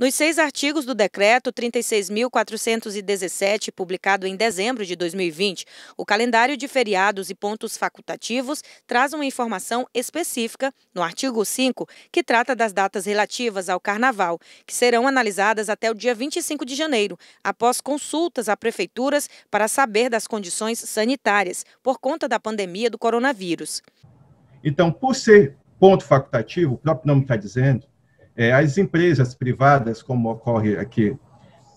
Nos seis artigos do decreto 36.417, publicado em dezembro de 2020, o calendário de feriados e pontos facultativos traz uma informação específica no artigo 5, que trata das datas relativas ao Carnaval, que serão analisadas até o dia 25 de janeiro, após consultas a prefeituras para saber das condições sanitárias por conta da pandemia do coronavírus. Então, por ser ponto facultativo, o próprio nome está dizendo, é, as empresas privadas, como ocorre aqui,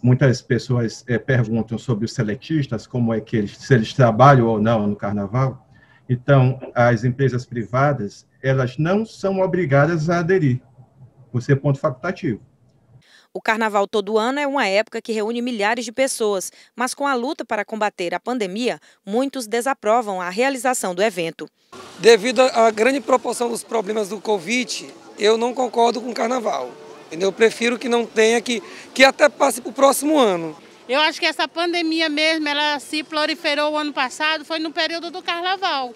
muitas pessoas é, perguntam sobre os seletistas, como é que eles, se eles trabalham ou não no carnaval. Então, as empresas privadas, elas não são obrigadas a aderir, por ser ponto facultativo. O carnaval todo ano é uma época que reúne milhares de pessoas, mas com a luta para combater a pandemia, muitos desaprovam a realização do evento. Devido à grande proporção dos problemas do Covid, eu não concordo com o carnaval. Eu prefiro que não tenha, que, que até passe para o próximo ano. Eu acho que essa pandemia mesmo, ela se proliferou o ano passado, foi no período do carnaval.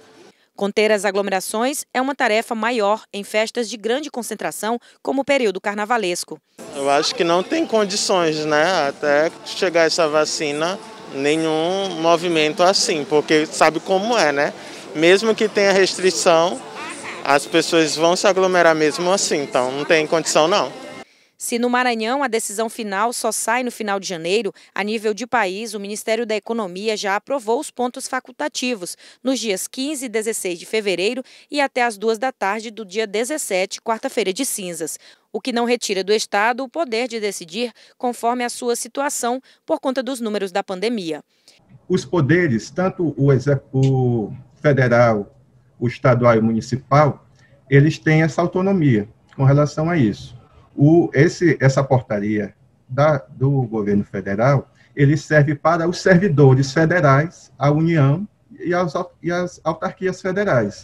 Conter as aglomerações é uma tarefa maior em festas de grande concentração, como o período carnavalesco. Eu acho que não tem condições, né? Até chegar essa vacina, nenhum movimento assim, porque sabe como é, né? Mesmo que tenha restrição, as pessoas vão se aglomerar mesmo assim, então não tem condição não. Se no Maranhão a decisão final só sai no final de janeiro, a nível de país, o Ministério da Economia já aprovou os pontos facultativos nos dias 15 e 16 de fevereiro e até as duas da tarde do dia 17, quarta-feira de cinzas o que não retira do Estado o poder de decidir conforme a sua situação por conta dos números da pandemia. Os poderes, tanto o, o federal, o estadual e o municipal, eles têm essa autonomia com relação a isso. O, esse, essa portaria da, do governo federal, ele serve para os servidores federais, a União e as, e as autarquias federais.